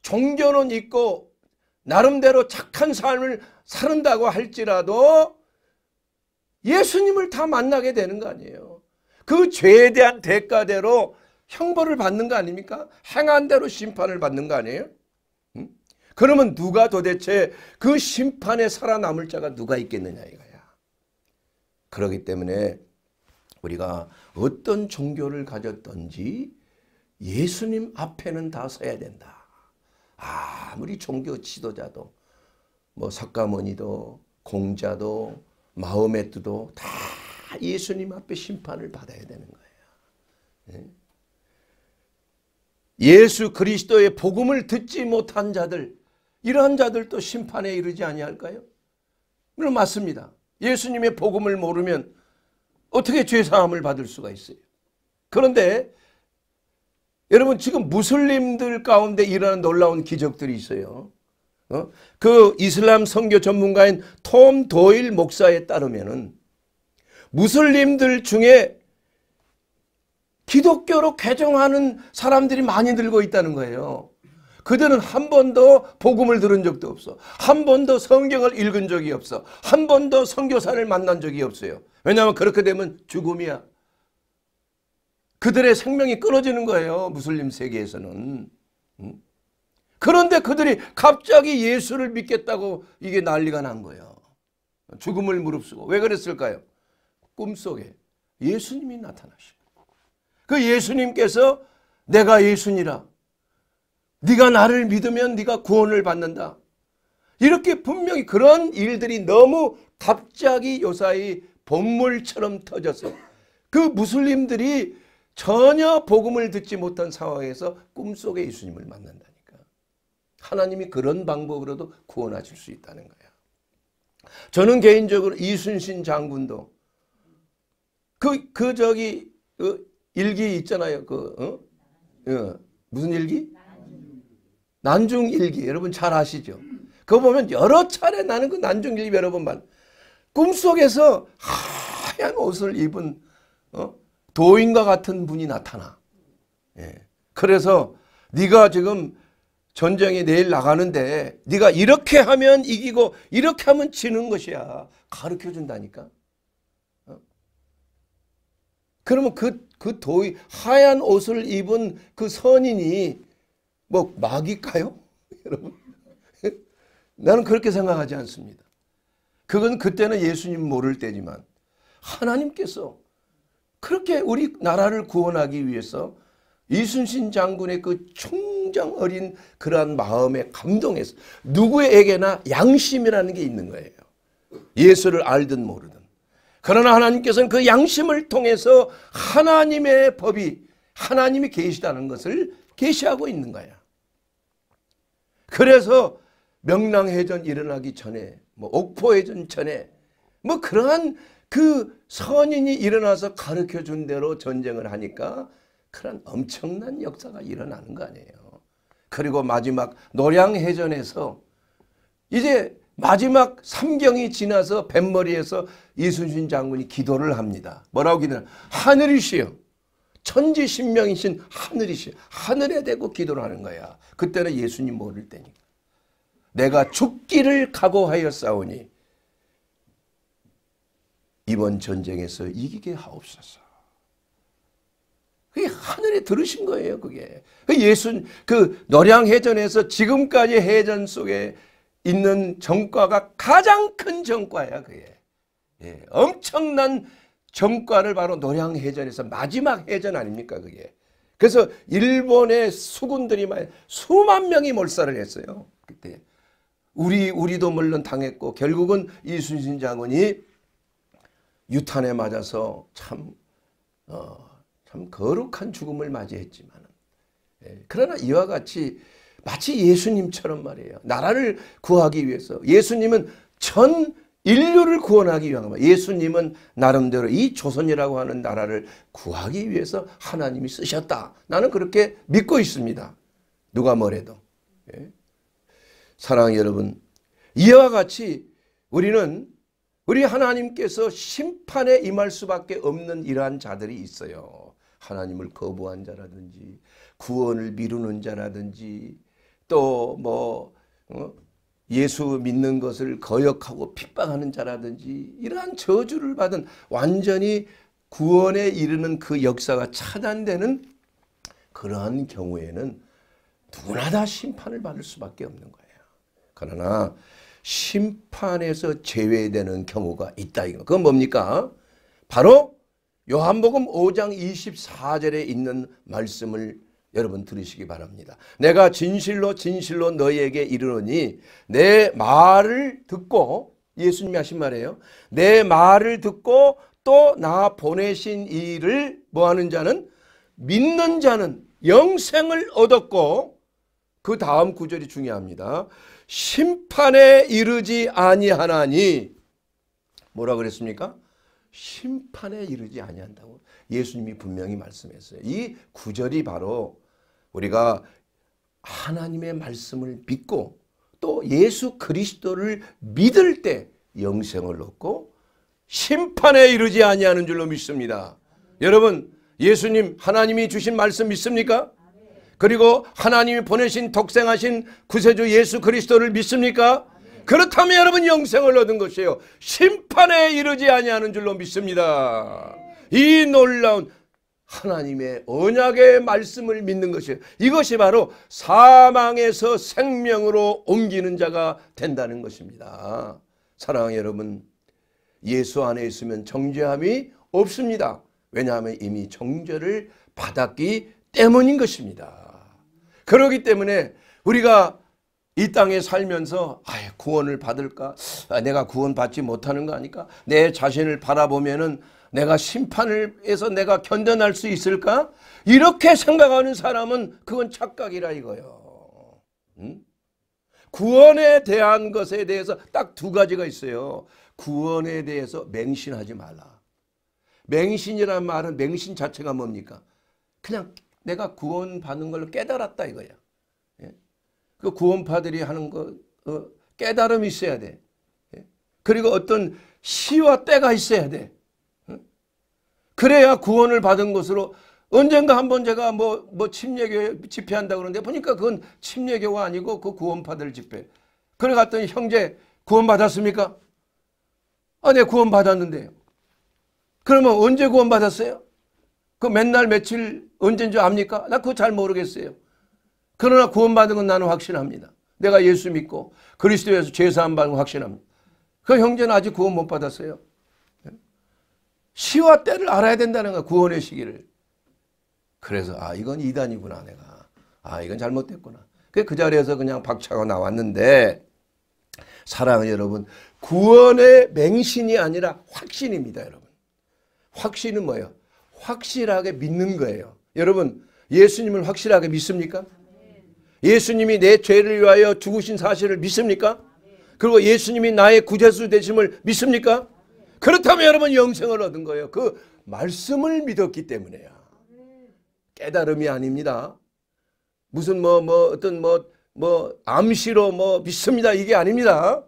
A: 종교는 있고 나름대로 착한 삶을 사는다고 할지라도 예수님을 다 만나게 되는 거 아니에요. 그 죄에 대한 대가대로 형벌을 받는 거 아닙니까? 행한 대로 심판을 받는 거 아니에요? 음? 그러면 누가 도대체 그 심판에 살아남을 자가 누가 있겠느냐 이거야. 그렇기 때문에 우리가 어떤 종교를 가졌든지 예수님 앞에는 다 서야 된다. 아무리 종교 지도자도 뭐 석가모니도 공자도 마음의 뜻도 다 예수님 앞에 심판을 받아야 되는 거예요. 예? 예수 그리스도의 복음을 듣지 못한 자들 이러한 자들도 심판에 이르지 아니할까요? 물론 맞습니다. 예수님의 복음을 모르면 어떻게 죄사함을 받을 수가 있어요. 그런데 여러분 지금 무슬림들 가운데 일어나는 놀라운 기적들이 있어요. 어? 그 이슬람 선교 전문가인 톰 도일 목사에 따르면은 무슬림들 중에 기독교로 개종하는 사람들이 많이 늘고 있다는 거예요. 그들은 한 번도 복음을 들은 적도 없어. 한 번도 성경을 읽은 적이 없어. 한 번도 선교사를 만난 적이 없어요. 왜냐하면 그렇게 되면 죽음이야. 그들의 생명이 끊어지는 거예요. 무슬림 세계에서는. 응? 그런데 그들이 갑자기 예수를 믿겠다고 이게 난리가 난 거예요. 죽음을 무릅쓰고. 왜 그랬을까요? 꿈속에 예수님이 나타나시고. 그 예수님께서 내가 예수니라. 네가 나를 믿으면 네가 구원을 받는다. 이렇게 분명히 그런 일들이 너무 갑자기 요사이 본물처럼 터져서 그 무슬림들이 전혀 복음을 듣지 못한 상황에서 꿈속에 예수님을 만난다. 하나님이 그런 방법으로도 구원하실 수 있다는 거예요. 저는 개인적으로 이순신 장군도 그, 그 저기 그 일기 있잖아요. 그 어? 어. 무슨 일기? 난중 일기 여러분 잘 아시죠? 그거 보면 여러 차례 나는 그 난중 일기 여러 번만 꿈속에서 하얀 옷을 입은 어? 도인과 같은 분이 나타나. 예. 그래서 네가 지금 전쟁에 내일 나가는데 네가 이렇게 하면 이기고 이렇게 하면 지는 것이야. 가르쳐 준다니까. 어? 그러면 그, 그 도의 하얀 옷을 입은 그 선인이 뭐 막일까요? 여러분 나는 그렇게 생각하지 않습니다. 그건 그때는 예수님 모를 때지만 하나님께서 그렇게 우리 나라를 구원하기 위해서 이순신 장군의 그 충정 어린 그러한 마음에 감동해서 누구에게나 양심이라는 게 있는 거예요. 예수를 알든 모르든. 그러나 하나님께서는 그 양심을 통해서 하나님의 법이 하나님이 계시다는 것을 계시하고 있는 거야. 그래서 명랑해전 일어나기 전에 뭐 옥포해전 전에 뭐 그러한 그 선인이 일어나서 가르쳐 준 대로 전쟁을 하니까 그런 엄청난 역사가 일어나는 거 아니에요. 그리고 마지막 노량해전에서 이제 마지막 삼경이 지나서 뱃머리에서 이순신 장군이 기도를 합니다. 뭐라고 기도하 하늘이시여. 천지신명이신 하늘이시여. 하늘에 대고 기도를 하는 거야. 그때는 예수님 모를 때니까. 내가 죽기를 각오하여 싸우니 이번 전쟁에서 이기게 하옵소서. 하늘이 들으신 거예요, 그게. 그 예수, 그 노량해전에서 지금까지 해전 속에 있는 정과가 가장 큰 정과야, 그게. 예, 엄청난 정과를 바로 노량해전에서 마지막 해전 아닙니까, 그게. 그래서 일본의 수군들이 수만 명이 몰살을 했어요, 그때. 우리, 우리도 물론 당했고, 결국은 이순신 장군이 유탄에 맞아서 참, 어, 참 거룩한 죽음을 맞이했지만 예, 그러나 이와 같이 마치 예수님처럼 말이에요. 나라를 구하기 위해서 예수님은 전 인류를 구원하기 위한 겁니다. 예수님은 나름대로 이 조선이라고 하는 나라를 구하기 위해서 하나님이 쓰셨다. 나는 그렇게 믿고 있습니다. 누가 뭐래도. 예. 사랑 여러분 이와 같이 우리는 우리 하나님께서 심판에 임할 수밖에 없는 이러한 자들이 있어요. 하나님을 거부한 자라든지 구원을 미루는 자라든지 또뭐 어? 예수 믿는 것을 거역하고 핍박하는 자라든지 이러한 저주를 받은 완전히 구원에 이르는 그 역사가 차단되는 그러한 경우에는 누구나 다 심판을 받을 수밖에 없는 거예요. 그러나 심판에서 제외되는 경우가 있다 이거. 그건 뭡니까? 바로 요한복음 5장 24절에 있는 말씀을 여러분 들으시기 바랍니다. 내가 진실로 진실로 너희에게 이르노니 내 말을 듣고 예수님이 하신 말이에요. 내 말을 듣고 또 나 보내신 이를 뭐 하는 자는 믿는 자는 영생을 얻었고 그 다음 구절이 중요합니다. 심판에 이르지 아니하나니 뭐라 그랬습니까? 심판에 이르지 아니한다고 예수님이 분명히 말씀했어요. 이 구절이 바로 우리가 하나님의 말씀을 믿고 또 예수 그리스도를 믿을 때 영생을 얻고 심판에 이르지 아니하는 줄로 믿습니다. 여러분 예수님 하나님이 주신 말씀 믿습니까? 그리고 하나님이 보내신 독생하신 구세주 예수 그리스도를 믿습니까? 그렇다면 여러분 영생을 얻은 것이에요. 심판에 이르지 아니하는 줄로 믿습니다. 이 놀라운 하나님의 언약의 말씀을 믿는 것이에요. 이것이 바로 사망에서 생명으로 옮기는 자가 된다는 것입니다. 사랑하는 여러분, 예수 안에 있으면 정죄함이 없습니다. 왜냐하면 이미 정죄를 받았기 때문인 것입니다. 그러기 때문에 우리가 이 땅에 살면서 아 구원을 받을까? 아, 내가 구원받지 못하는 거 아닐까? 내 자신을 바라보면은 내가 심판을 해서 내가 견뎌낼 수 있을까? 이렇게 생각하는 사람은 그건 착각이라 이거요. 응? 음? 구원에 대한 것에 대해서 딱 두 가지가 있어요. 구원에 대해서 맹신하지 말라. 맹신이란 말은 맹신 자체가 뭡니까? 그냥 내가 구원받는 걸로 깨달았다 이거야. 그 구원파들이 하는 거 어, 깨달음이 있어야 돼. 예? 그리고 어떤 시와 때가 있어야 돼. 그래야 구원을 받은 것으로 언젠가 한 번 제가 뭐, 뭐 침례교 회 집회한다 그러는데 보니까 그건 침례교가 아니고 그 구원파들 집회. 그래 갔더니 형제 구원받았습니까? 아, 네, 구원받았는데요. 그러면 언제 구원받았어요? 그 맨날 며칠 언젠줄 압니까? 나 그거 잘 모르겠어요. 그러나 구원받은 건 나는 확신합니다. 내가 예수 믿고 그리스도에서 죄사함 받은 확신합니다. 그 형제는 아직 구원 못 받았어요. 네? 시와 때를 알아야 된다는 거 구원의 시기를. 그래서 아 이건 이단이구나 내가. 아 이건 잘못됐구나. 그 자리에서 그냥 박차고 나왔는데 사랑하는 여러분 구원의 맹신이 아니라 확신입니다 여러분. 확신은 뭐예요? 확실하게 믿는 거예요. 여러분 예수님을 확실하게 믿습니까? 예수님이 내 죄를 위하여 죽으신 사실을 믿습니까? 그리고 예수님이 나의 구제수 되심을 믿습니까? 그렇다면 여러분 영생을 얻은 거예요. 그 말씀을 믿었기 때문에요. 깨달음이 아닙니다. 무슨 뭐뭐 뭐 어떤 뭐뭐 뭐 암시로 뭐 믿습니다 이게 아닙니다.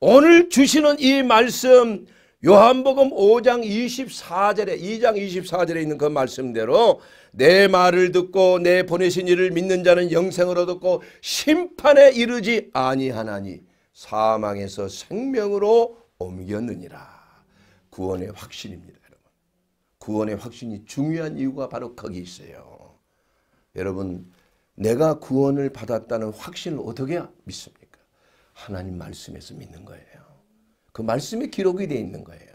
A: 오늘 주시는 이 말씀 요한복음 5장 24절에 2장 24절에 있는 그 말씀대로 내 말을 듣고 내 보내신 이를 믿는 자는 영생을 얻었고 심판에 이르지 아니하나니 사망에서 생명으로 옮겼느니라. 구원의 확신입니다. 여러분. 구원의 확신이 중요한 이유가 바로 거기 있어요. 여러분 내가 구원을 받았다는 확신을 어떻게 믿습니까? 하나님 말씀에서 믿는 거예요. 그 말씀이 기록이 되어 있는 거예요.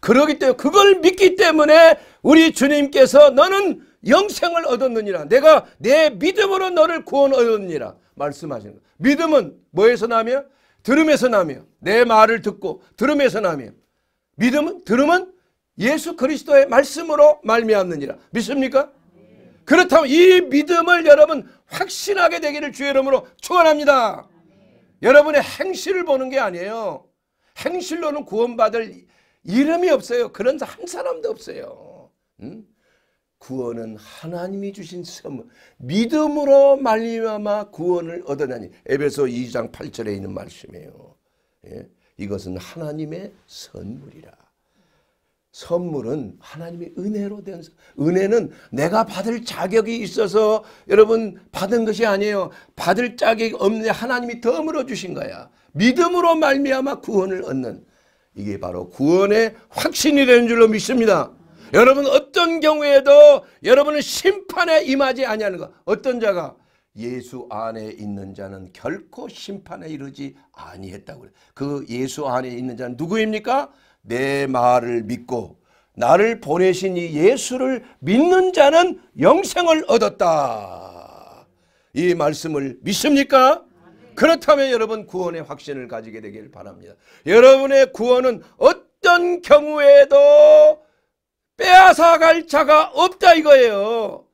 A: 그러기 때문에 그걸 믿기 때문에 우리 주님께서 너는 영생을 얻었느니라. 내가 내 믿음으로 너를 구원 얻었느니라. 말씀하시는 거예요. 믿음은 뭐에서 나며? 들음에서 나며. 내 말을 듣고 들음에서 나며. 믿음은 들음은 예수 그리스도의 말씀으로 말미암느니라. 믿습니까? 그렇다면 이 믿음을 여러분 확신하게 되기를 주의 이름으로 축원합니다. 여러분의 행실을 보는 게 아니에요. 행실로는 구원받을 이름이 없어요. 그런 한 사람도 없어요. 응? 음? 구원은 하나님이 주신 선물 믿음으로 말미암아 구원을 얻어나니 에베소 2장 8절에 있는 말씀이에요. 예? 이것은 하나님의 선물이라. 선물은 하나님의 은혜로 된 은혜는 내가 받을 자격이 있어서 여러분 받은 것이 아니에요. 받을 자격이 없는 하나님이 덤으로 주신 거야. 믿음으로 말미암아 구원을 얻는 이게 바로 구원의 확신이 되는 줄로 믿습니다. 여러분 어떤 경우에도 여러분은 심판에 임하지 아니하는 것. 어떤 자가 예수 안에 있는 자는 결코 심판에 이르지 아니했다고 그래. 그 예수 안에 있는 자는 누구입니까? 내 말을 믿고 나를 보내신 이 예수를 믿는 자는 영생을 얻었다. 이 말씀을 믿습니까? 그렇다면 여러분 구원의 확신을 가지게 되길 바랍니다. 여러분의 구원은 어떤 경우에도 빼앗아갈 자가 없다 이거예요.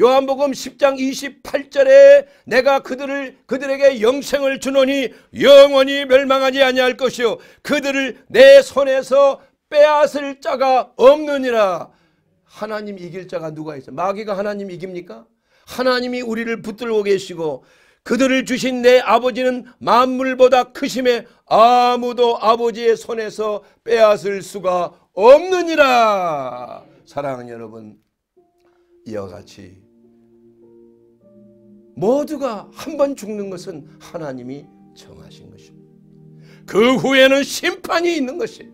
A: 요한복음 10장 28절에 내가 그들을 그들에게 영생을 주노니 영원히 멸망하지 아니할 것이요 그들을 내 손에서 빼앗을 자가 없느니라. 하나님 이길 자가 누가 있어? 마귀가 하나님 이깁니까? 하나님이 우리를 붙들고 계시고 그들을 주신 내 아버지는 만물보다 크심에 아무도 아버지의 손에서 빼앗을 수가 없느니라. 사랑하는 여러분, 이와 같이 모두가 한 번 죽는 것은 하나님이 정하신 것입니다. 그 후에는 심판이 있는 것이.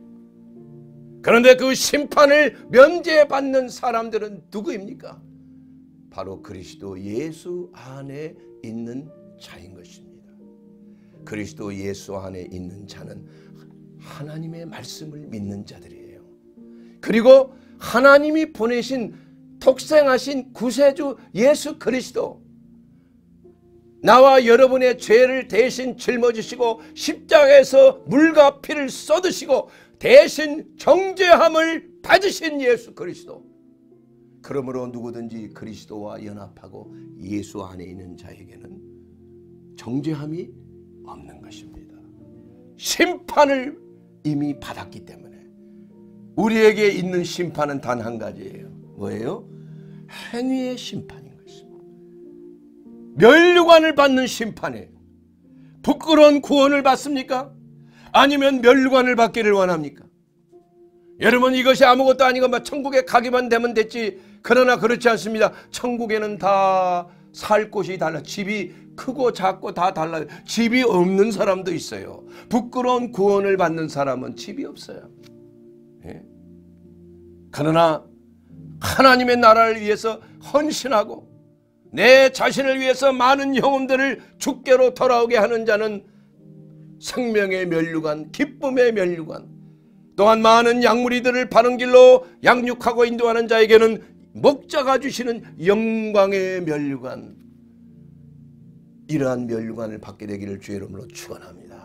A: 그런데 그 심판을 면제받는 사람들은 누구입니까? 바로 그리스도 예수 안에 있는 자인 것입니다. 그리스도 예수 안에 있는 자는 하나님의 말씀을 믿는 자들이 그리고 하나님이 보내신 독생하신 구세주 예수 그리스도 나와 여러분의 죄를 대신 짊어지시고 십자가에서 물과 피를 쏟으시고 대신 정죄함을 받으신 예수 그리스도 그러므로 누구든지 그리스도와 연합하고 예수 안에 있는 자에게는 정죄함이 없는 것입니다 심판을 이미 받았기 때문에 우리에게 있는 심판은 단 한 가지예요. 뭐예요? 행위의 심판인 것입니다. 멸류관을 받는 심판에 부끄러운 구원을 받습니까? 아니면 멸류관을 받기를 원합니까? 여러분 이것이 아무것도 아니고 뭐 천국에 가기만 되면 됐지 그러나 그렇지 않습니다. 천국에는 다 살 곳이 달라 집이 크고 작고 다 달라요. 집이 없는 사람도 있어요. 부끄러운 구원을 받는 사람은 집이 없어요. 그러나 하나님의 나라를 위해서 헌신하고 내 자신을 위해서 많은 영혼들을 죽게로 돌아오게 하는 자는 생명의 멸류관 기쁨의 멸류관 또한 많은 약물이들을 바른 길로 양육하고 인도하는 자에게는 목자가 주시는 영광의 멸류관 이러한 멸류관을 받게 되기를 주의 이름으로 축원합니다.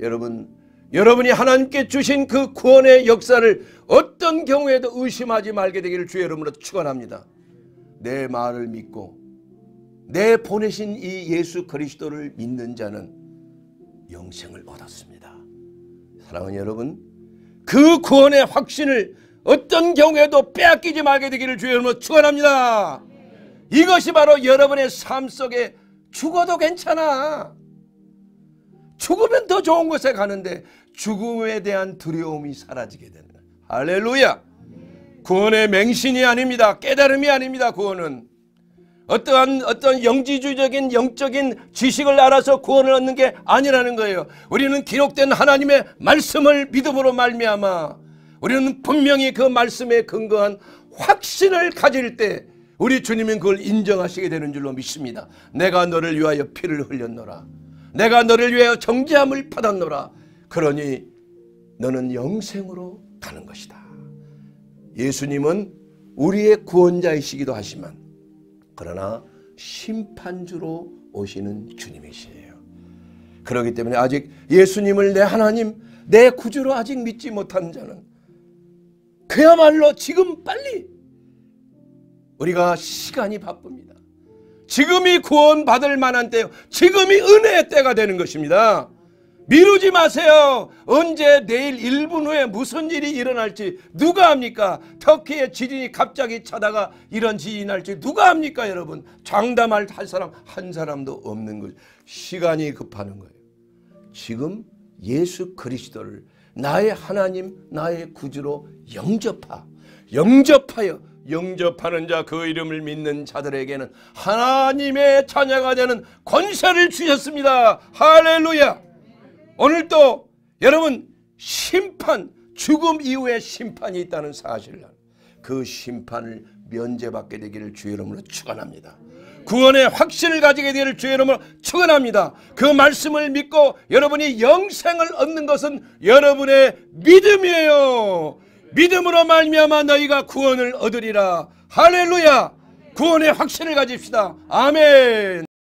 A: 여러분 여러분이 하나님께 주신 그 구원의 역사를 어떤 경우에도 의심하지 말게 되기를 주의 이름으로 축원합니다. 내 말을 믿고 내 보내신 이 예수 그리스도를 믿는 자는 영생을 얻었습니다. 사랑하는 여러분, 그 구원의 확신을 어떤 경우에도 빼앗기지 말게 되기를 주의 이름으로 축원합니다. 이것이 바로 여러분의 삶 속에 죽어도 괜찮아. 죽으면 더 좋은 곳에 가는데 죽음에 대한 두려움이 사라지게 되는 거예요. 할렐루야. 구원의 맹신이 아닙니다. 깨달음이 아닙니다. 구원은 어떠한 어떤 영지주의적인 영적인 지식을 알아서 구원을 얻는 게 아니라는 거예요. 우리는 기록된 하나님의 말씀을 믿음으로 말미암아 우리는 분명히 그 말씀에 근거한 확신을 가질 때 우리 주님은 그걸 인정하시게 되는 줄로 믿습니다. 내가 너를 위하여 피를 흘렸노라. 내가 너를 위하여 정죄함을 받았노라. 그러니 너는 영생으로 가는 것이다. 예수님은 우리의 구원자이시기도 하지만 그러나 심판주로 오시는 주님이시에요. 그렇기 때문에 아직 예수님을 내 하나님, 내 구주로 아직 믿지 못한 자는 그야말로 지금 빨리 우리가 시간이 바쁩니다. 지금이 구원받을 만한 때요. 지금이 은혜의 때가 되는 것입니다. 미루지 마세요. 언제 내일 1분 후에 무슨 일이 일어날지 누가 합니까? 터키의 지진이 갑자기 차다가 이런 지진이 날지 누가 합니까 여러분? 장담할 할 사람 한 사람도 없는 거죠. 시간이 급하는 거예요. 지금 예수 그리스도를 나의 하나님 나의 구주로 영접하 영접하여 영접하는 자 그 이름을 믿는 자들에게는 하나님의 자녀가 되는 권세를 주셨습니다. 할렐루야. 오늘도 여러분 심판 죽음 이후에 심판이 있다는 사실을 그 심판을 면제받게 되기를 주의 이름으로 축원합니다. 구원의 확신을 가지게 될 주의 이름으로 축원합니다. 그 말씀을 믿고 여러분이 영생을 얻는 것은 여러분의 믿음이에요. 믿음으로 말미암아 너희가 구원을 얻으리라. 할렐루야. 구원의 확신을 가집시다. 아멘.